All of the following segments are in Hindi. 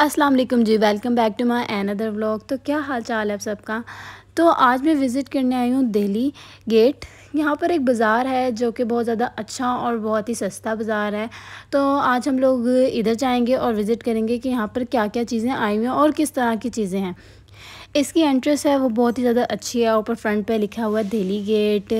अस्सलाम वालेकुम जी welcome back to my another vlog तो क्या हाल चाल है आप सबका तो आज मैं विज़िट करने आई हूँ दिल्ली गेट यहाँ पर एक बाज़ार है जो कि बहुत ज़्यादा अच्छा और बहुत ही सस्ता बाज़ार है तो आज हम लोग इधर जाएंगे और विज़िट करेंगे कि यहाँ पर क्या क्या चीज़ें आई हुई हैं और किस तरह की चीज़ें हैं इसकी एंट्रेंस है वो बहुत ही ज़्यादा अच्छी है ऊपर फ्रंट पे लिखा हुआ है दिल्ली गेट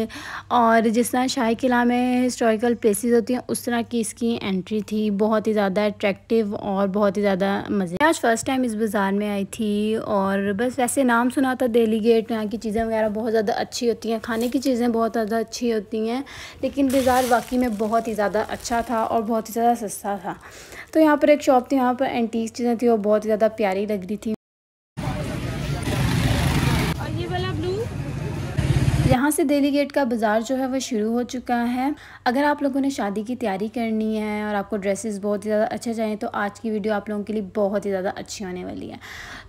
और जिस तरह शाही किला में हिस्टोरिकल प्लेसेस होती हैं उस तरह की इसकी एंट्री थी बहुत ही ज़्यादा अट्रैक्टिव और बहुत ही ज़्यादा मज़े आज फर्स्ट टाइम इस बाज़ार में आई थी और बस वैसे नाम सुना था दिल्ली गेट यहाँ की चीज़ें वगैरह बहुत ज़्यादा अच्छी होती हैं खाने की चीज़ें बहुत ज़्यादा अच्छी होती हैं लेकिन बाज़ार वाकई में बहुत ही ज़्यादा अच्छा था और बहुत ही ज़्यादा सस्ता था तो यहाँ पर एक शॉप थी यहाँ पर एंटीक चीज़ें थी वो बहुत ही ज़्यादा प्यारी लग रही थी से दिल्ली गेट का बाज़ार जो है वो शुरू हो चुका है अगर आप लोगों ने शादी की तैयारी करनी है और आपको ड्रेसेस बहुत ही ज़्यादा अच्छे चाहिए तो आज की वीडियो आप लोगों के लिए बहुत ही ज़्यादा अच्छी होने वाली है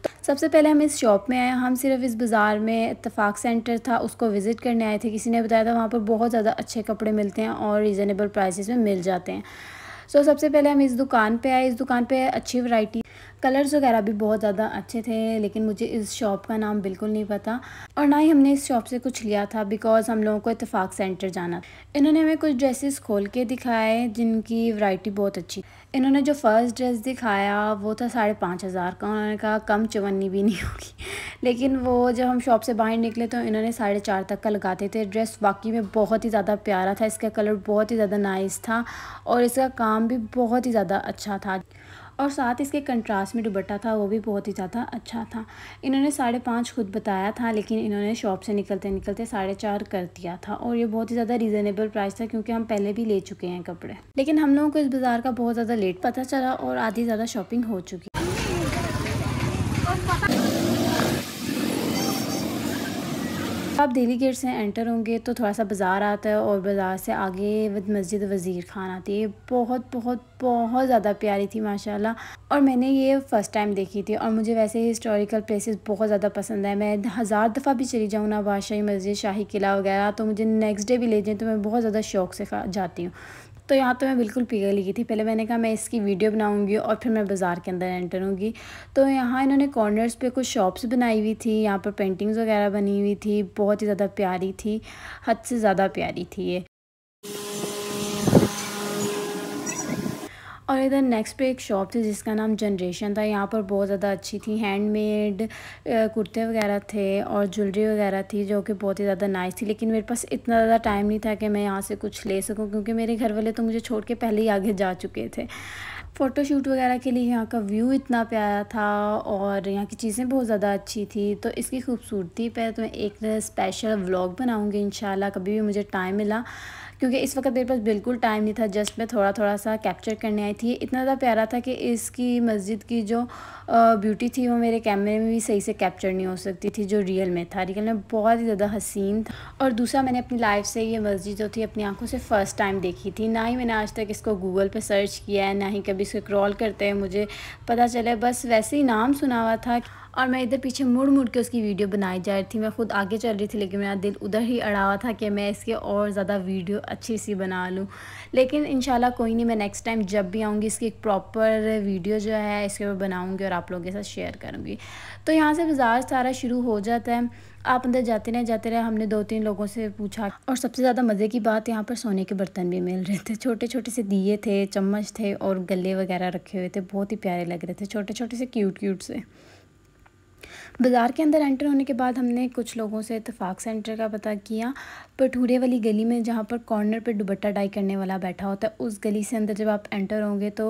तो सबसे पहले हम इस शॉप में आए हम सिर्फ इस बाज़ार में इतफाक़ सेंटर था उसको विज़िट करने आए थे किसी ने बताया था वहाँ पर बहुत ज़्यादा अच्छे कपड़े मिलते हैं और रिजनेबल प्राइस में मिल जाते हैं सो so, सबसे पहले हम इस दुकान पे आए इस दुकान पे अच्छी वैरायटी कलर्स वगैरह भी बहुत ज़्यादा अच्छे थे लेकिन मुझे इस शॉप का नाम बिल्कुल नहीं पता और ना ही हमने इस शॉप से कुछ लिया था बिकॉज़ हम लोगों को इतफाक़ सेंटर जाना इन्होंने हमें कुछ ड्रेसेस खोल के दिखाए जिनकी वैरायटी बहुत अच्छी इन्होंने जो फ़र्स्ट ड्रेस दिखाया वो था साढ़े पाँच हज़ार का उन्होंने कहा कम चवन्नी भी नहीं होगी लेकिन वो जब हम शॉप से बाहर निकले तो इन्होंने साढ़े चार तक का लगाते थे ड्रेस वाकई में बहुत ही ज़्यादा प्यारा था इसका कलर बहुत ही ज़्यादा नाइस था और इसका काम भी बहुत ही ज़्यादा अच्छा था और साथ इसके कंट्रास्ट में दुबट्टा था वो भी बहुत ही ज़्यादा अच्छा था इन्होंने साढ़े पाँच खुद बताया था लेकिन इन्होंने शॉप से निकलते निकलते साढ़े चार कर दिया था और ये बहुत ही ज़्यादा रीज़नेबल प्राइस था क्योंकि हम पहले भी ले चुके हैं कपड़े लेकिन हम लोगों को इस बाज़ार का बहुत ज़्यादा लेट पता चला और आधी ज़्यादा शॉपिंग हो चुकी आप दिल्ली गेट से एंटर होंगे तो थोड़ा सा बाज़ार आता है और बाज़ार से आगे मस्जिद वज़ीर खान आती है बहुत बहुत बहुत ज़्यादा प्यारी थी माशाल्लाह और मैंने ये फ़र्स्ट टाइम देखी थी और मुझे वैसे ही हिस्टोरिकल प्लेसेस बहुत ज़्यादा पसंद है मैं हज़ार दफ़ा भी चली जाऊँ ना बादशाही मस्जिद शाही किला वगैरह तो मुझे नेक्स्ट डे भी ले जाएँ तो मैं बहुत ज़्यादा शौक से जाती हूँ तो यहाँ तो मैं बिल्कुल पिघल गई थी पहले मैंने कहा मैं इसकी वीडियो बनाऊँगी और फिर मैं बाज़ार के अंदर एंटर होंगी तो यहाँ इन्होंने कॉर्नर्स पे कुछ शॉप्स बनाई हुई थी यहाँ पर पेंटिंग्स वगैरह बनी हुई थी बहुत ही ज़्यादा प्यारी थी हद से ज़्यादा प्यारी थी ये और इधर नेक्स्ट पे एक शॉप थी जिसका नाम जनरेशन था यहाँ पर बहुत ज़्यादा अच्छी थी हैंडमेड कुर्ते वगैरह थे और ज्वेलरी वगैरह थी जो कि बहुत ही ज़्यादा नाइस थी लेकिन मेरे पास इतना ज़्यादा टाइम नहीं था कि मैं यहाँ से कुछ ले सकूँ क्योंकि मेरे घर वाले तो मुझे छोड़ के पहले ही आगे जा चुके थे फ़ोटोशूट वगैरह के लिए यहाँ का व्यू इतना प्यारा था और यहाँ की चीज़ें बहुत ज़्यादा अच्छी थी तो इसकी खूबसूरती पर तो मैं एक स्पेशल व्लॉग बनाऊँगी इन कभी भी मुझे टाइम मिला क्योंकि इस वक्त मेरे पास बिल्कुल टाइम नहीं था जस्ट मैं थोड़ा थोड़ा सा कैप्चर करने आई थी इतना ज़्यादा प्यारा था कि इसकी मस्जिद की जो ब्यूटी थी वो मेरे कैमरे में भी सही से कैप्चर नहीं हो सकती थी जो रियल में था रियल में बहुत ही ज़्यादा हसीन था और दूसरा मैंने अपनी लाइफ से ये मस्जिद जो थी अपनी आंखों से फ़र्स्ट टाइम देखी थी ना ही मैंने आज तक इसको गूगल पर सर्च किया है ना ही कभी इसको क्रॉल करते हैं मुझे पता चले बस वैसे ही नाम सुना हुआ था और मैं इधर पीछे मुड़ मुड़ के उसकी वीडियो बनाई जा रही थी मैं खुद आगे चल रही थी लेकिन मेरा दिल उधर ही अड़ा हुआ था कि मैं इसके और ज़्यादा वीडियो अच्छी सी बना लूँ लेकिन इन कोई नहीं मैं नेक्स्ट टाइम जब भी आऊँगी इसकी एक प्रॉपर वीडियो जो है इसके ऊपर बनाऊँगी और आप लोगों के साथ शेयर करूँगी तो यहाँ से बाजार सारा शुरू हो जाता है आप अंदर जाते रहे जाते रहे हमने दो तीन लोगों से पूछा और सबसे ज़्यादा मज़े की बात यहाँ पर सोने के बर्तन भी मिल रहे थे छोटे छोटे से दिए थे चम्मच थे और गले वगैरह रखे हुए थे बहुत ही प्यारे लग रहे थे छोटे छोटे से क्यूट क्यूट से बाज़ार के अंदर एंटर होने के बाद हमने कुछ लोगों से इतफाक़ सेंटर का पता किया भटूरे वाली गली में जहाँ पर कॉर्नर पर दुबट्टा डाई करने वाला बैठा होता है उस गली से अंदर जब आप एंटर होंगे तो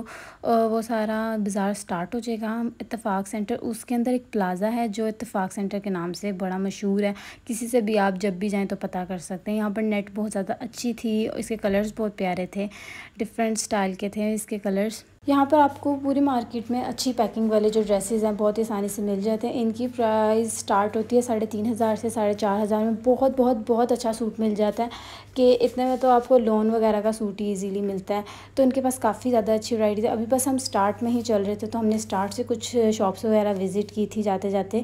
वो सारा बाज़ार स्टार्ट हो जाएगा हम इतफाक़ सेंटर उसके अंदर एक प्लाज़ा है जो इतफाक़ सेंटर के नाम से बड़ा मशहूर है किसी से भी आप जब भी जाएँ तो पता कर सकते हैं यहाँ पर नेट बहुत ज़्यादा अच्छी थी इसके कलर्स बहुत प्यारे थे डिफरेंट स्टाइल के थे इसके कलर्स यहाँ पर आपको पूरी मार्केट में अच्छी पैकिंग वाले जो ड्रेसेस हैं बहुत ही आसानी से मिल जाते हैं इनकी प्राइस स्टार्ट होती है साढ़े तीन हज़ार से साढ़े चार हज़ार में बहुत बहुत बहुत अच्छा सूट मिल जाता है कि इतने में तो आपको लोन वगैरह का सूट ही ईजीली मिलता है तो इनके पास काफ़ी ज़्यादा अच्छी वैरायटी थी अभी बस हम स्टार्ट में ही चल रहे थे तो हमने स्टार्ट से कुछ शॉप्स वगैरह विज़िट की थी जाते जाते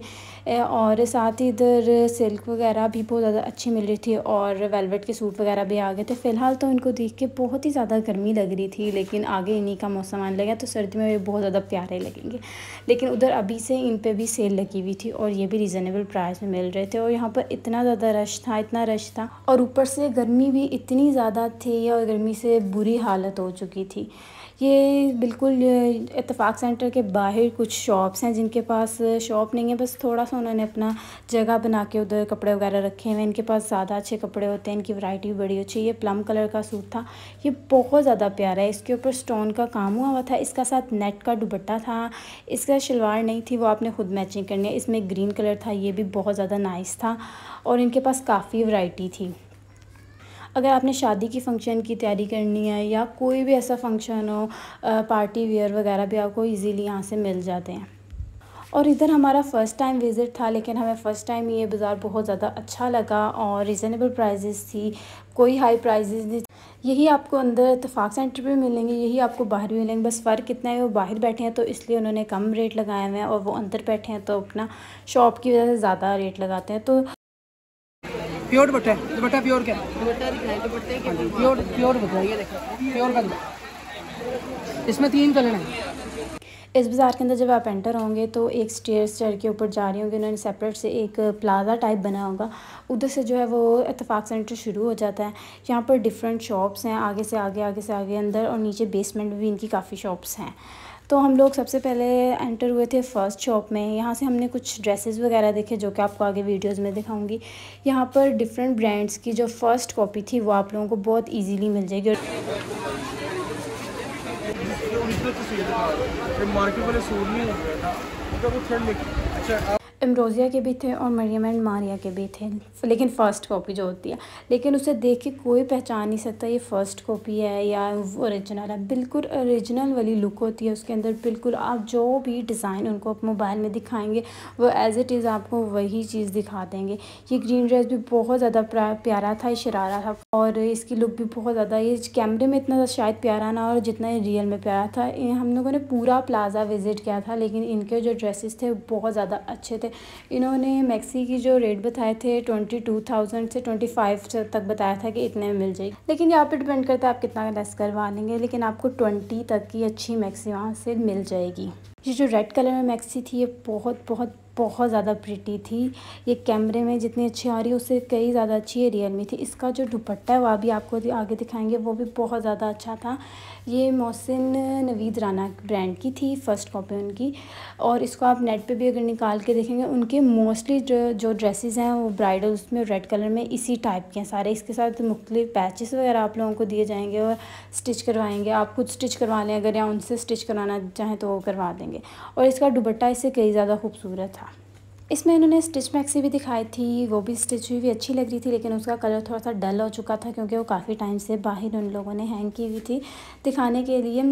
और साथ ही इधर सिल्क वगैरह भी बहुत ज़्यादा अच्छी मिल रही थी और वेलवेट के सूट वगैरह भी आ गए थे फ़िलहाल तो इनको देख के बहुत ही ज़्यादा गर्मी लग रही थी लेकिन आगे इन्हीं का मौसम आने लगा तो सर्दी में बहुत ज़्यादा प्यारे लगेंगे लेकिन उधर अभी से इन पर भी सेल लगी हुई थी और ये भी रिजनेबल प्राइस में मिल रहे थे और यहाँ पर इतना ज़्यादा रश था इतना रश था और ऊपर से गर्मी गर्मी भी इतनी ज़्यादा थी और गर्मी से बुरी हालत हो चुकी थी ये बिल्कुल इतफ़ाक़ सेंटर के बाहर कुछ शॉप्स हैं जिनके पास शॉप नहीं है बस थोड़ा सा उन्होंने अपना जगह बना के उधर कपड़े वगैरह रखे हुए हैं इनके पास ज़्यादा अच्छे कपड़े होते हैं इनकी वैरायटी बड़ी अच्छी ये प्लम कलर का सूट था ये बहुत ज़्यादा प्यारा है इसके ऊपर स्टोन का काम हुआ हुआ था इसका साथ नेट का दुबट्टा था इसका शलवार नहीं थी वो आपने ख़ुद मैचिंग करनी है इसमें ग्रीन कलर था ये भी बहुत ज़्यादा नाइस था और इनके पास काफ़ी वराइटी थी अगर आपने शादी की फंक्शन की तैयारी करनी है या कोई भी ऐसा फंक्शन हो पार्टी वेयर वगैरह भी आपको ईजीली यहाँ से मिल जाते हैं और इधर हमारा फ़र्स्ट टाइम विज़िट था लेकिन हमें फ़र्स्ट टाइम ये बाज़ार बहुत ज़्यादा अच्छा लगा और रिजनेबल प्राइजेस थी कोई हाई प्राइजेस नहीं यही आपको अंदर इतफाक़ सेंटर पर मिलेंगे यही आपको बाहर भी मिलेंगे बस फ़र्क कितना है वो बाहर बैठे हैं तो इसलिए उन्होंने कम रेट लगाए हुए हैं और वो अंदर बैठे हैं तो अपना शॉप की वजह से ज़्यादा रेट लगाते हैं तो प्योर दुपट्टा है दुपट्टा प्योर क्या हाँ प्योर प्योर देखो प्योर का इसमें तीन कलर हैं इस बाज़ार के अंदर जब आप एंटर होंगे तो एक स्टेयर स्टेयर के ऊपर जा रही होंगे उन्होंने सेपरेट से एक प्लाजा टाइप बना होगा उधर से जो है वो इतफाक़ सेंटर शुरू हो जाता है यहाँ पर डिफरेंट शॉप्स हैं आगे से आगे आगे से आगे अंदर और नीचे बेसमेंट भी इनकी काफ़ी शॉप्स हैं तो हम लोग सबसे पहले एंटर हुए थे फर्स्ट शॉप में यहाँ से हमने कुछ ड्रेसेस वगैरह देखे जो कि आपको आगे वीडियोस में दिखाऊंगी यहाँ पर डिफरेंट ब्रांड्स की जो फ़र्स्ट कॉपी थी वो आप लोगों को बहुत इजीली मिल जाएगी और मतलब अच्छा एम्ब्रोज़िया के भी थे और मरियम एंड मारिया के भी थे लेकिन फ़र्स्ट कॉपी जो होती है लेकिन उसे देख के कोई पहचान नहीं सकता ये फ़र्स्ट कॉपी है या ओरिजिनल है बिल्कुल ओरिजिनल वाली लुक होती है उसके अंदर बिल्कुल आप जो भी डिज़ाइन उनको आप मोबाइल में दिखाएंगे वो एज़ इट इज़ आपको वही चीज़ दिखा देंगे ये ग्रीन ड्रेस भी बहुत ज़्यादा प्यारा था शरारा था और इसकी लुक भी बहुत ज़्यादा ये कैमरे में इतना शायद प्यारा ना और जितना ये रियल में प्यारा था हम लोगों ने पूरा प्लाजा विज़िट किया था लेकिन इनके जो ड्रेसेस थे बहुत ज़्यादा अच्छे थे इन्होंने मैक्सी की जो रेट बताए थे ट्वेंटी टू थाउजेंड से ट्वेंटी फाइव तक बताया था कि इतने में मिल जाएगी लेकिन यहाँ पे डिपेंड करता है आप कितना लेस करवा लेंगे लेकिन आपको ट्वेंटी तक की अच्छी मैक्सी वहाँ से मिल जाएगी ये जो रेड कलर में मैक्सी थी ये बहुत बहुत बहुत ज़्यादा प्रिटी थी ये कैमरे में जितनी अच्छी आ रही है उससे कई ज़्यादा अच्छी है रियल थी इसका जो दुपट्टा है वह भी आपको आगे दिखाएंगे वो भी बहुत ज़्यादा अच्छा था ये मोहसिन नवीद राना ब्रांड की थी फ़र्स्ट कॉपी उनकी और इसको आप नेट पे भी अगर निकाल के देखेंगे उनके मोस्टली जो, जो ड्रेसेस हैं वो ब्राइडल उसमें रेड कलर में इसी टाइप के हैं सारे इसके साथ मुख्तलिफ पैचेस वगैरह आप लोगों को दिए जाएंगे और स्टिच करवाएंगे आप खुद स्टिच करवा लें अगर या उनसे स्टिच कराना चाहें तो वो करवा देंगे और इसका दुपट्टा इससे कई ज़्यादा खूबसूरत था इसमें इन्होंने स्टिच मैक्सी भी दिखाई थी वो भी स्टिच हुई भी अच्छी लग रही थी लेकिन उसका कलर थोड़ा सा डल हो चुका था क्योंकि वो काफ़ी टाइम से बाहर उन लोगों ने हैंग की हुई थी दिखाने के लिए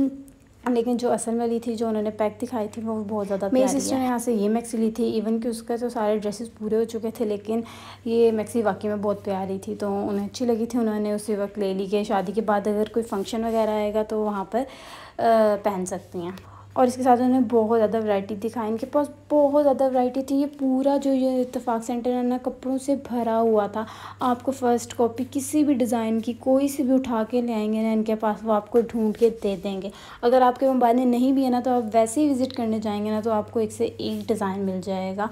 लेकिन जो असल वाली थी जो उन्होंने पैक दिखाई थी वो बहुत ज़्यादा मेरी सिस्टर ने यहाँ से ये मैक्सी ली थी इवन कि उसका तो सारे ड्रेसेस पूरे हो चुके थे लेकिन ये मैक्सी वाकई में बहुत प्यारी थी तो उन्हें अच्छी लगी थी उन्होंने उसी वक्त ले ली कि शादी के बाद अगर कोई फंक्शन वगैरह आएगा तो वहाँ पर पहन सकती हैं और इसके साथ उन्हें बहुत ज़्यादा वैरायटी दिखाई इनके पास बहुत ज़्यादा वैरायटी थी ये पूरा जो ये इतफाक़ सेंटर है ना कपड़ों से भरा हुआ था आपको फ़र्स्ट कॉपी किसी भी डिज़ाइन की कोई सी भी उठा के ले आएंगे ना इनके पास वो आपको ढूंढ के दे देंगे अगर आपके मोबाइल में नहीं भी है ना तो आप वैसे ही विज़िट करने जाएंगे ना तो आपको एक से एक डिज़ाइन मिल जाएगा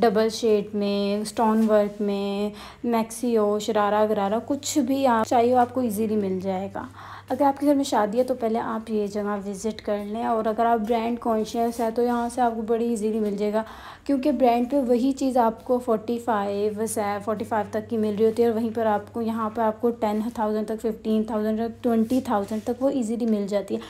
डबल शेड में स्टोन वर्क में मैक्सी हो शरारा गरारा कुछ भी आप चाहिए आपको इजीली मिल जाएगा अगर आपके घर में शादी है तो पहले आप ये जगह विज़िट कर लें और अगर आप ब्रांड कॉन्शियस है तो यहाँ से आपको बड़ी इजीली मिल जाएगा क्योंकि ब्रांड पे वही चीज़ आपको फोर्टी फाइव से फोर्टी फाइव तक की मिल रही होती है और वहीं पर आपको यहाँ पर आपको टेन थाउजेंड तक फिफ्टीन थाउजेंड तक ट्वेंटी थाउजेंड तक वो इजीली मिल जाती है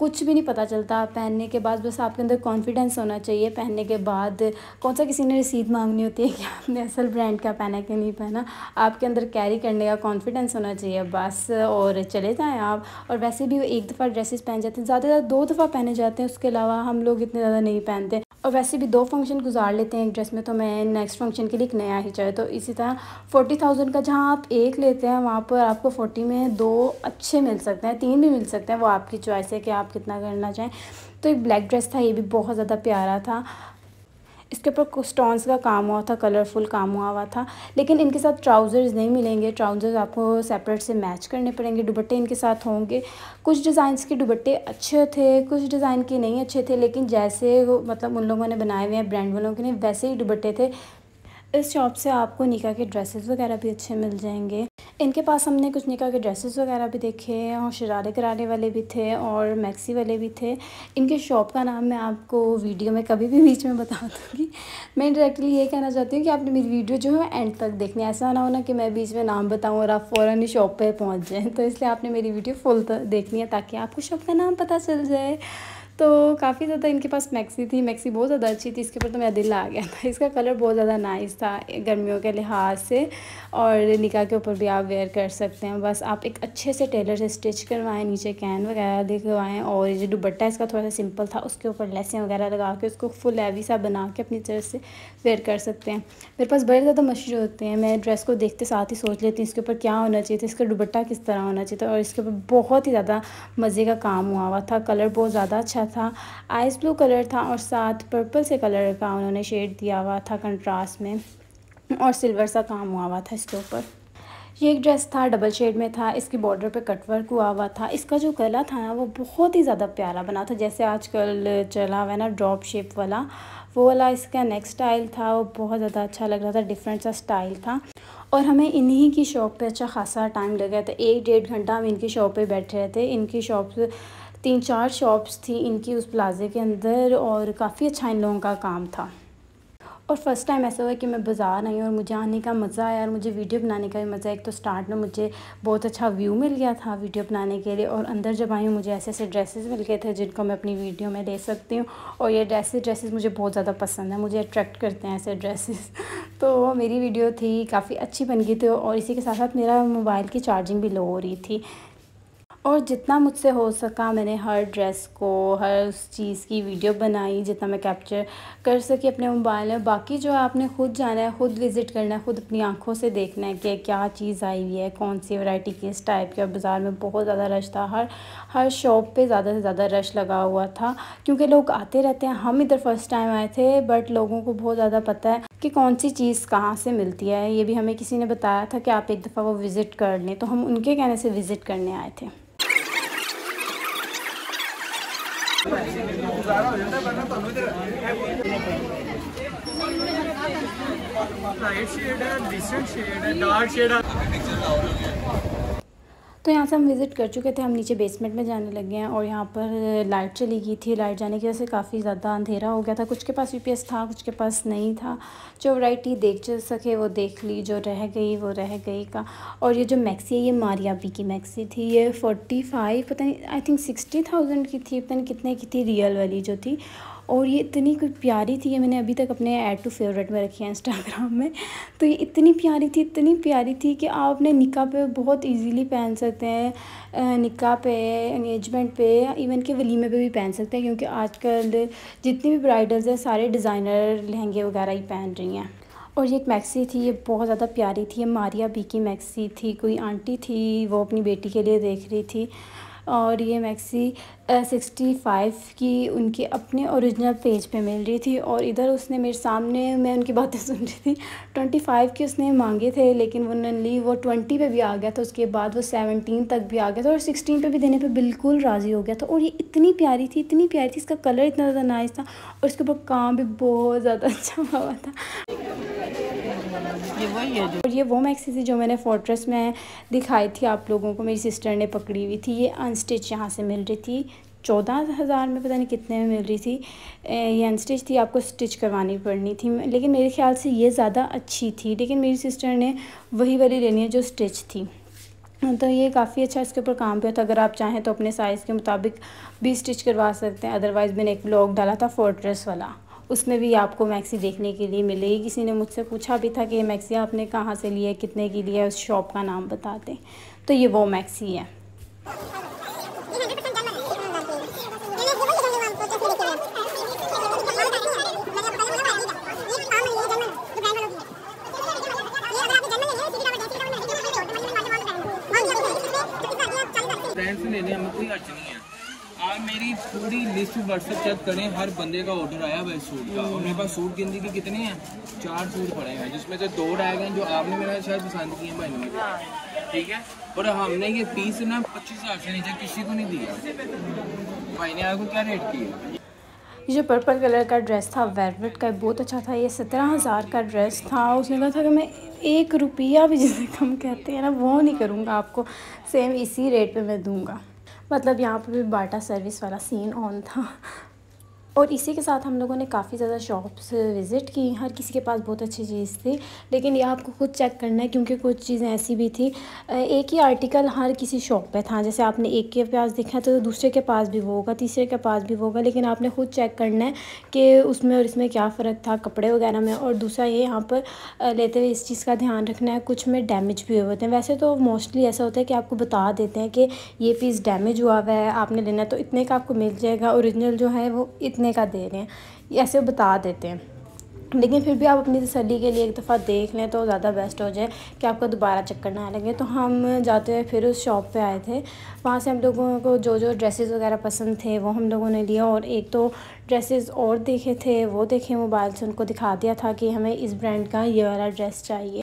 कुछ भी नहीं पता चलता पहनने के बाद बस आपके अंदर कॉन्फिडेंस होना चाहिए पहनने के बाद कौन सा किसी ने रसीद मांगनी होती है कि आपने असल ब्रांड का पहना कि नहीं पहना आपके अंदर कैरी करने का कॉन्फिडेंस होना चाहिए बस और चले जाएँ आप और वैसे भी वो एक दफ़ा ड्रेसेस पहन जाते हैं ज़्यादा से ज़्यादा दो दफ़ा पहने जाते हैं उसके अलावा हम लोग इतने ज़्यादा नहीं पहनते और वैसे भी दो फंक्शन गुजार लेते हैं एक ड्रेस में तो मैं नेक्स्ट फंक्शन के लिए एक नया ही चाहिए तो इसी तरह फोर्टी थाउजेंड का जहाँ आप एक लेते हैं वहाँ पर आपको फोर्टी में दो अच्छे मिल सकते हैं तीन भी मिल सकते हैं वो आपकी चॉइस है कि आप कितना करना चाहें तो एक ब्लैक ड्रेस था ये भी बहुत ज़्यादा प्यारा था इसके ऊपर कुछ स्टोन्स का काम हुआ था कलरफुल काम हुआ हुआ था लेकिन इनके साथ ट्राउज़र्स नहीं मिलेंगे ट्राउज़र्स आपको सेपरेट से मैच करने पड़ेंगे दुबट्टे इनके साथ होंगे कुछ डिज़ाइंस के दुबट्टे अच्छे थे कुछ डिज़ाइन के नहीं अच्छे थे लेकिन जैसे मतलब उन लोगों ने बनाए हुए हैं ब्रांड वालों के वैसे ही दुबट्टे थे इस शॉप से आपको निका के ड्रेसेस वगैरह भी अच्छे मिल जाएंगे इनके पास हमने कुछ निकाह के ड्रेसेस वगैरह भी देखे और शरारे कराने वाले भी थे और मैक्सी वाले भी थे इनके शॉप का नाम मैं आपको वीडियो में कभी भी बीच में बता दूँगी मैं डायरेक्टली ये कहना चाहती हूँ कि आपने मेरी वीडियो जो है एंड तक देखनी ऐसा ना हो ना कि मैं बीच में नाम बताऊँ और आप फ़ौर ही शॉप पर पहुँच जाएँ तो इसलिए आपने मेरी वीडियो फुल देखनी है ताकि आपको शॉप का नाम पता चल जाए तो काफ़ी ज़्यादा इनके पास मैक्सी थी मैक्सी बहुत ज़्यादा अच्छी थी इसके ऊपर तो मेरा दिल आ गया था इसका कलर बहुत ज़्यादा नाइस था गर्मियों के लिहाज से और निकाह के ऊपर भी आप वेयर कर सकते हैं बस आप एक अच्छे से टेलर से स्टिच करवाएं नीचे कैन वगैरह दिखवाएं और ये जो इसका थोड़ा सा सिंपल था उसके ऊपर लेसें वगैरह लगा के उसको फुल हैवी सा बना के अपनी तरफ से वेयर कर सकते हैं मेरे पास बड़े ज़्यादा मशहूर होते हैं मैं ड्रेस को देखते साथ ही सोच लेती हूँ इसके ऊपर क्या होना चाहिए इसका दुबट्टा किस तरह होना चाहिए था और इसके ऊपर बहुत ही ज़्यादा मज़े का काम हुआ हुआ था कलर बहुत ज़्यादा अच्छा था आइस ब्लू कलर था और साथ पर्पल से कलर का उन्होंने शेड दिया हुआ था कंट्रास्ट में और सिल्वर सा काम हुआ हुआ था इसके ऊपर ये एक ड्रेस था डबल शेड में था इसकी बॉर्डर पे कटवर्क हुआ हुआ था इसका जो कला था ना वो बहुत ही ज़्यादा प्यारा बना था जैसे आजकल चला हुआ है ना ड्रॉप शेप वाला वो वाला इसका नेक्स्ट स्टाइल था वो बहुत ज़्यादा अच्छा लग रहा था डिफरेंट सा स्टाइल था और हमें इन्हीं की शॉप पे अच्छा खासा टाइम लगा था एक डेढ़ घंटा हम इनकी शॉप पे बैठे रहे थे इनकी शॉप तीन चार शॉप्स थी इनकी उस प्लाज़े के अंदर और काफ़ी अच्छा इन लोगों का काम था और फर्स्ट टाइम ऐसा हुआ कि मैं बाज़ार आई और मुझे आने का मज़ा आया और मुझे वीडियो बनाने का भी मज़ा एक तो स्टार्ट में मुझे बहुत अच्छा व्यू मिल गया था वीडियो बनाने के लिए और अंदर जब आई हूँ मुझे ऐसे ऐसे ड्रेसेस मिल गए थे जिनको मैं अपनी वीडियो में दे सकती हूँ और ये ड्रेसेस ड्रेसेस मुझे बहुत ज़्यादा पसंद है मुझे अट्रैक्ट करते हैं ऐसे ड्रेसेस तो मेरी वीडियो थी काफ़ी अच्छी बन गई थी और इसी के साथ साथ मेरा मोबाइल की चार्जिंग भी लो हो रही थी और जितना मुझसे हो सका मैंने हर ड्रेस को हर उस चीज़ की वीडियो बनाई जितना मैं कैप्चर कर सकी अपने मोबाइल में बाकी जो है आपने खुद जाना है खुद विज़िट करना है खुद अपनी आंखों से देखना है कि क्या चीज़ आई हुई है कौन सी वैरायटी किस टाइप की और बाज़ार में बहुत ज़्यादा रश था हर हर शॉप पर ज़्यादा से ज़्यादा रश लगा हुआ था क्योंकि लोग आते रहते हैं हम इधर फर्स्ट टाइम आए थे बट लोगों को बहुत ज़्यादा पता है कि कौन सी चीज़ कहाँ से मिलती है ये भी हमें किसी ने बताया था कि आप एक दफ़ा वो विज़िट कर लें तो हम उनके कहने से विज़िट करने आए थे लाइट शेड डार्क शेड तो यहाँ से हम विज़िट कर चुके थे हम नीचे बेसमेंट में जाने लगे हैं और यहाँ पर लाइट चली गई थी लाइट जाने की वजह से काफ़ी ज़्यादा अंधेरा हो गया था कुछ के पास यू था कुछ के पास नहीं था जो वराइटी देख सके वो देख ली जो रह गई वो रह गई का और ये जो मैक्सी है ये मारियाबी की मैक्सी थी ये फोर्टी फाइव पता नहीं आई थिंक सिक्सटी थाउजेंड की थी पता नहीं कितने की थी रियल वाली जो थी और ये इतनी कोई प्यारी थी ये मैंने अभी तक अपने ऐड टू फेवरेट में रखी है इंस्टाग्राम में तो ये इतनी प्यारी थी इतनी प्यारी थी कि आप अपने निका पे बहुत इजीली पहन सकते हैं निका पे एंगेजमेंट पे इवन के वलीमे पे भी पहन सकते हैं क्योंकि आजकल जितनी भी ब्राइडल्स हैं सारे डिज़ाइनर लहंगे वगैरह ही पहन रही हैं और ये एक मैक्सी थी ये बहुत ज़्यादा प्यारी थी ये मारिया बी की मैक्सी थी कोई आंटी थी वो अपनी बेटी के लिए देख रही थी और ये मैक्सी सिक्सटी फाइव की उनके अपने ओरिजिनल पेज पे मिल रही थी और इधर उसने मेरे सामने मैं उनकी बातें सुन रही थी ट्वेंटी फाइव की उसने मांगे थे लेकिन वो न ली वो ट्वेंटी पे भी आ गया था उसके बाद वो सेवनटीन तक भी आ गया था और सिक्सटीन पे भी देने पे बिल्कुल राज़ी हो गया था और ये इतनी प्यारी थी इतनी प्यारी थी इसका कलर इतना ज़्यादा नाइस था और उसके ऊपर काम भी बहुत ज़्यादा अच्छा हुआ था और है ये वो मैक्सी थी जो मैंने फोर्ट्रेस में दिखाई थी आप लोगों को मेरी सिस्टर ने पकड़ी हुई थी ये अनस्टिच यहाँ से मिल रही थी चौदह हज़ार में पता नहीं कितने में मिल रही थी ये अनस्टिच थी आपको स्टिच करवानी पड़नी थी लेकिन मेरे ख्याल से ये ज़्यादा अच्छी थी लेकिन मेरी सिस्टर ने वही वाली लेनी है जो स्टिच थी तो ये काफ़ी अच्छा इसके ऊपर काम भी होता अगर आप चाहें तो अपने साइज़ के मुताबिक भी स्टिच करवा सकते हैं अदरवाइज़ मैंने एक ब्लॉग डाला था फोर्ट्रेस वाला उसमें भी आपको मैक्सी देखने के लिए मिलेगी किसी ने मुझसे पूछा भी था कि ये मैक्सी आपने कहाँ से लिया कितने की लिया उस शॉप का नाम बता दें तो ये वो मैक्सी है मेरी पूरी लिस्ट व्हाट्सएप चेक करें हर बंदे का ऑर्डर आया हुआ सूट का और मेरे पास सूट गिनती के कितने हैं चार सूट पड़े हैं जिसमें से दो रैग गए जो आपने मेरा शायद पसंद किए भाई ठीक है और हमने ये पीस ना पच्चीस हज़ार से नीचे किसी को नहीं दिया भाई ने आपको क्या रेट किया ये जो पर्पल कलर का ड्रेस था वेलवेट का बहुत अच्छा था ये सत्रह हज़ार का ड्रेस था उसने कहा था कि मैं एक रुपया भी जिसे कम कहते हैं ना वो नहीं करूँगा आपको सेम इसी रेट पे मैं दूँगा मतलब यहाँ पर भी बाटा सर्विस वाला सीन ऑन था और इसी के साथ हम लोगों ने काफ़ी ज़्यादा शॉप्स विज़िट की हर किसी के पास बहुत अच्छी चीज़ थी लेकिन ये आपको खुद चेक करना है क्योंकि कुछ चीज़ें ऐसी भी थी एक ही आर्टिकल हर किसी शॉप पे था जैसे आपने एक के पास देखा तो दूसरे के पास भी वो होगा तीसरे के पास भी वो होगा लेकिन आपने खुद चेक करना है कि उसमें और इसमें क्या फ़र्क था कपड़े वगैरह में और दूसरा ये यहाँ पर लेते हुए इस चीज़ का ध्यान रखना है कुछ में डैमेज भी हुए होते हैं वैसे तो मोस्टली ऐसा होता है कि आपको बता देते हैं कि ये पीस डैमेज हुआ हुआ है आपने लेना तो इतने का आपको मिल जाएगा औरिजिनल जो है वो इतने कितने का दे रहे हैं ऐसे बता देते हैं लेकिन फिर भी आप अपनी तसली के लिए एक दफ़ा देख लें तो ज़्यादा बेस्ट हो जाए कि आपको दोबारा चक्कर ना लगे तो हम जाते हुए फिर उस शॉप पे आए थे वहाँ से हम लोगों को जो जो ड्रेसेस वगैरह पसंद थे वो हम लोगों ने लिया और एक तो ड्रेसेस और देखे थे वो देखे मोबाइल से उनको दिखा दिया था कि हमें इस ब्रांड का ये वाला ड्रेस चाहिए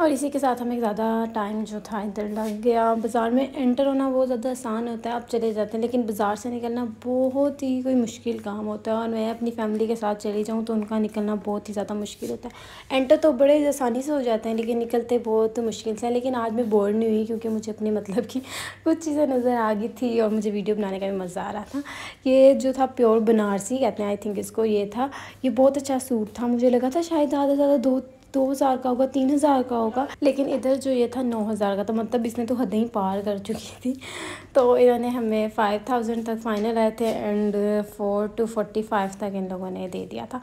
और इसी के साथ हमें ज़्यादा टाइम जो था इधर लग गया बाज़ार में एंटर होना बहुत ज़्यादा आसान होता है आप चले जाते हैं लेकिन बाज़ार से निकलना बहुत ही कोई मुश्किल काम होता है और मैं अपनी फैमिली के साथ चली जाऊँ तो उनका निकलना बहुत ही ज़्यादा मुश्किल होता है एंटर तो बड़े आसानी से हो जाते हैं लेकिन निकलते बहुत मुश्किल से लेकिन आज मैं बोर नहीं हुई क्योंकि मुझे अपने मतलब की कुछ चीज़ें नज़र आ गई थी और मुझे वीडियो बनाने का भी मज़ा आ रहा था ये जो था प्योर बनारसी कहते हैं आई थिंक इसको ये था ये बहुत अच्छा सूट था मुझे लगा था शायद ज़्यादा से ज़्यादा दो दो हज़ार का होगा तीन हज़ार का होगा लेकिन इधर जो ये था नौ हज़ार का तो मतलब इसने तो हद ही पार कर चुकी थी तो इन्होंने हमें फ़ाइव थाउजेंड तक फ़ाइनल आए थे and four to forty five तक इन लोगों ने दे दिया था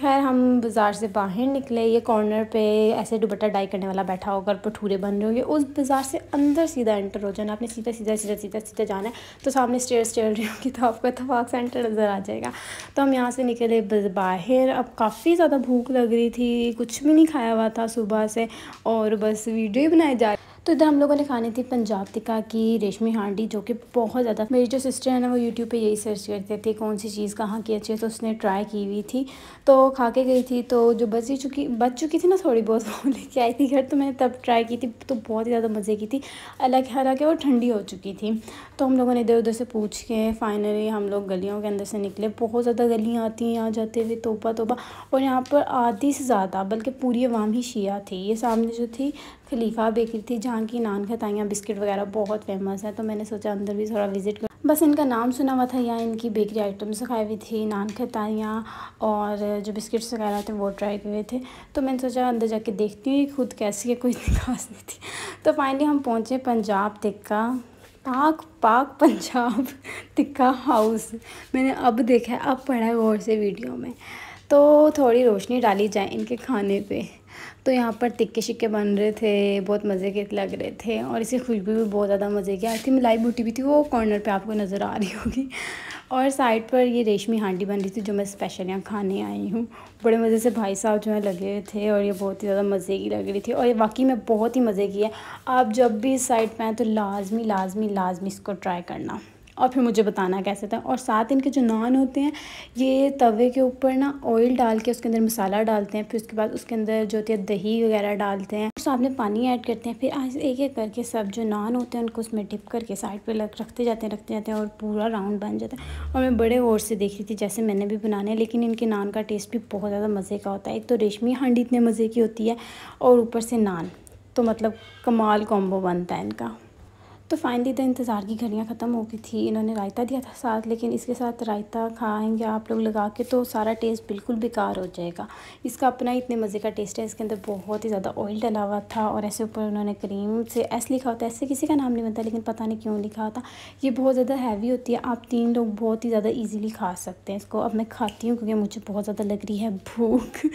खैर हम बाज़ार से बाहर निकले ये कॉर्नर पे ऐसे दुपट्टा डाई करने वाला बैठा होगा भटूरे बन रहे होंगे उस बाज़ार से अंदर सीधा एंटर हो जाना आपने सीधा सीधा सीधा सीधा सीधा जाना है तो सामने स्टेयर चल रही होगी तो आपको इतफाक़ सेंटर नज़र आ जाएगा तो हम यहाँ से निकले बाहर अब काफ़ी ज़्यादा भूख लग रही थी कुछ भी नहीं खाया हुआ था सुबह से और बस वीडियो ही बनाई जा तो इधर हम लोगों ने खानी थी पंजाब तिका की रेशमी हांडी जो कि बहुत ज़्यादा मेरी जो सिस्टर है ना वो यूट्यूब पर यही सर्च करते थे कौन सी चीज़ कहाँ की अच्छी है तो उसने ट्राई की हुई थी तो खा के गई थी तो जो बची चुकी बच चुकी थी ना थोड़ी बहुत वो लेके आई थी घर तो मैंने तब ट्राई की थी तो बहुत ही ज़्यादा मज़े की थी अलग हालांकि वो ठंडी हो चुकी थी तो हम लोगों ने इधर उधर से पूछ के फाइनली हम लोग गलियों के अंदर से निकले बहुत ज़्यादा गलियाँ आती हैं यहाँ जाते हुए तोपा तोपा और यहाँ पर आधी से ज़्यादा बल्कि पूरी अवाम ही शिया थी ये सामने जो थी खलीफा बेकरी थी जहाँ की नान खताइयाँ बिस्किट वगैरह बहुत फेमस है तो मैंने सोचा अंदर भी थोड़ा विज़िट कर बस इनका नाम सुना हुआ था या इनकी बेकरी आइटम्स खाई हुई थी नान खताइयाँ और जो बिस्किट्स वगैरह थे वो ट्राई किए थे तो मैंने सोचा अंदर जाके देखती हूँ खुद कैसी है कोई खास नहीं थी तो फाइनली हम पहुँचे पंजाब टिक्का पाक पाक पंजाब टिक्का हाउस मैंने अब देखा है अब पढ़ा है गौर से वीडियो में तो थोड़ी रोशनी डाली जाए इनके खाने पे तो यहाँ पर टिक्के शिक्के बन रहे थे बहुत मज़े के लग रहे थे और इसकी खुशबू भी बहुत ज़्यादा मज़े की आई थी लाइव बूटी भी थी वो कॉर्नर पे आपको नज़र आ रही होगी और साइड पर ये रेशमी हांडी बन रही थी जो मैं स्पेशल यहाँ खाने आई हूँ बड़े मज़े से भाई साहब जो है लगे हुए थे और ये बहुत ही ज़्यादा मज़े की लग रही थी और ये वाकई में बहुत ही मज़े की है आप जब भी इस साइड पर आएँ तो लाजमी लाजमी लाजमी इसको ट्राई करना और फिर मुझे बताना कैसे था और साथ इनके जो नान होते हैं ये तवे के ऊपर ना ऑयल डाल के उसके अंदर मसाला डालते हैं फिर उसके बाद उसके अंदर जो होती है दही वगैरह डालते हैं साथ में पानी ऐड करते हैं फिर आज एक एक करके सब जो नान होते हैं उनको उसमें डिप करके साइड पर लग रखते जाते हैं रखते जाते हैं और पूरा राउंड बन जाता है और मैं बड़े गौर से देख रही थी जैसे मैंने भी बनाने लेकिन इनके नान का टेस्ट भी बहुत ज़्यादा मज़े का होता है एक तो रेशमी हांडी इतने मज़े की होती है और ऊपर से नान तो मतलब कमाल कॉम्बो बनता है इनका तो फाइनली तो इंतज़ार की घड़ियाँ ख़त्म हो गई थी इन्होंने रायता दिया था साथ लेकिन इसके साथ रायता खाएंगे आप लोग लगा के तो सारा टेस्ट बिल्कुल बेकार हो जाएगा इसका अपना इतने मज़े का टेस्ट है इसके अंदर बहुत ही ज़्यादा ऑयल डला हुआ था और ऐसे ऊपर उन्होंने क्रीम से ऐसे लिखा होता है ऐसे किसी का नाम नहीं बनता लेकिन पता नहीं क्यों लिखा होता ये बहुत ज़्यादा हैवी होती है आप तीन लोग बहुत ही ज़्यादा ईजिली खा सकते हैं इसको अब मैं खाती हूँ क्योंकि मुझे बहुत ज़्यादा लग रही है भूख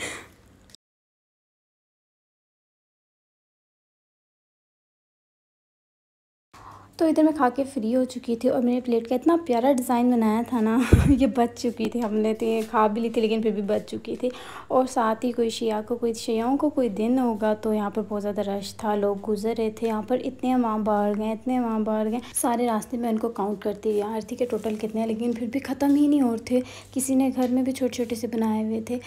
तो इधर मैं खा के फ्री हो चुकी थी और मैंने प्लेट का इतना प्यारा डिज़ाइन बनाया था ना ये बच चुकी थी हमने तो ये खा भी ली थी लेकिन फिर भी बच चुकी थी और साथ ही कोई शिया को कोई शयाओं को कोई दिन होगा तो यहाँ पर बहुत ज़्यादा रश था लोग गुजर रहे थे यहाँ पर इतने वहाँ बाहर गए इतने वहाँ बाहर गए सारे रास्ते में उनको काउंट करती गई यार थी कि टोटल कितने लेकिन फिर भी ख़त्म ही नहीं हो थे किसी ने घर में भी छोटे छोटे से बनाए हुए थे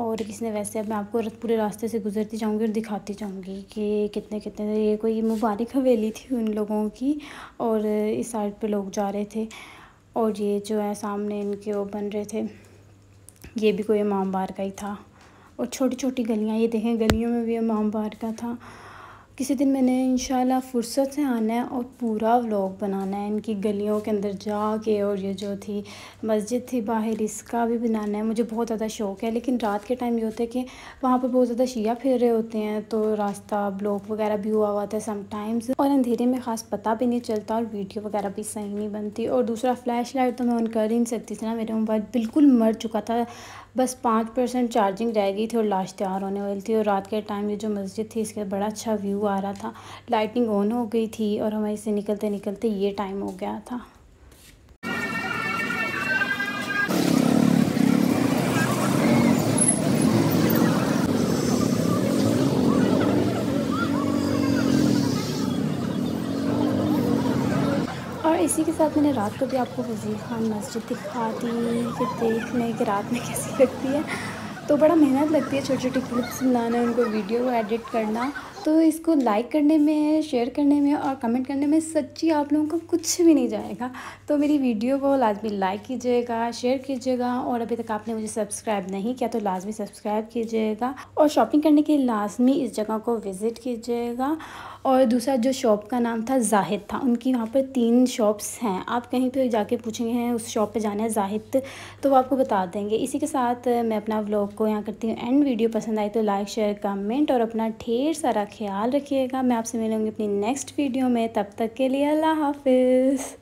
और किसने वैसे अब मैं आपको पूरे रास्ते से गुजरती जाऊंगी और दिखाती जाऊंगी कि कितने कितने ये कोई मुबारक हवेली थी उन लोगों की और इस साइड पे लोग जा रहे थे और ये जो है सामने इनके वो बन रहे थे ये भी कोई इमाम बार का ही था और छोटी छोटी गलियाँ ये देखें गलियों में भी इमाम बार का था किसी दिन मैंने इन फुर्सत से आना है और पूरा व्लॉग बनाना है इनकी गलियों के अंदर जा के और ये जो थी मस्जिद थी बाहर इसका भी बनाना है मुझे बहुत ज़्यादा शौक़ है लेकिन रात के टाइम ये होता है कि वहाँ पर बहुत ज़्यादा शीह फिर रहे होते हैं तो रास्ता ब्लॉक वगैरह भी हुआ हुआ था समटाइम्स और अंधेरे में ख़ास पता भी नहीं चलता और वीडियो वगैरह भी सही नहीं बनती और दूसरा फ्लैश लाइट तो मैं ऑन कर ही नहीं सकती थी ना मेरा मोबाइल बिल्कुल मर चुका था बस पाँच परसेंट चार्जिंग रह गई थी और लाश तैयार होने वाली थी और रात के टाइम ये जो मस्जिद थी इसका बड़ा अच्छा व्यू आ रहा था लाइटिंग ऑन हो गई थी और हमारे से निकलते निकलते ये टाइम हो गया था इसी के साथ मैंने रात को भी आपको वज़ीर खान मस्जिद दिखा दी कि देखने कि रात में कैसी लगती है तो बड़ा मेहनत लगती है छोटे छोटे क्लिप्स बनाना उनको वीडियो को एडिट करना तो इसको लाइक करने में शेयर करने में और कमेंट करने में सच्ची आप लोगों को कुछ भी नहीं जाएगा तो मेरी वीडियो को लाजमी लाइक कीजिएगा शेयर कीजिएगा और अभी तक आपने मुझे सब्सक्राइब नहीं किया तो लाजमी सब्सक्राइब कीजिएगा और शॉपिंग करने के लाजमी इस जगह को विज़िट कीजिएगा और दूसरा जो शॉप का नाम था जाहिद था उनकी वहाँ पर तीन शॉप्स हैं आप कहीं पर जाके पूछेंगे हैं उस शॉप पे जाना है जाहिद तो वो आपको बता देंगे इसी के साथ मैं अपना व्लॉग को यहाँ करती हूँ एंड वीडियो पसंद आई तो लाइक शेयर कमेंट और अपना ढेर सारा ख्याल रखिएगा मैं आपसे मिलूँगी अपनी नेक्स्ट वीडियो में तब तक के लिए अल्लाह हाफिज़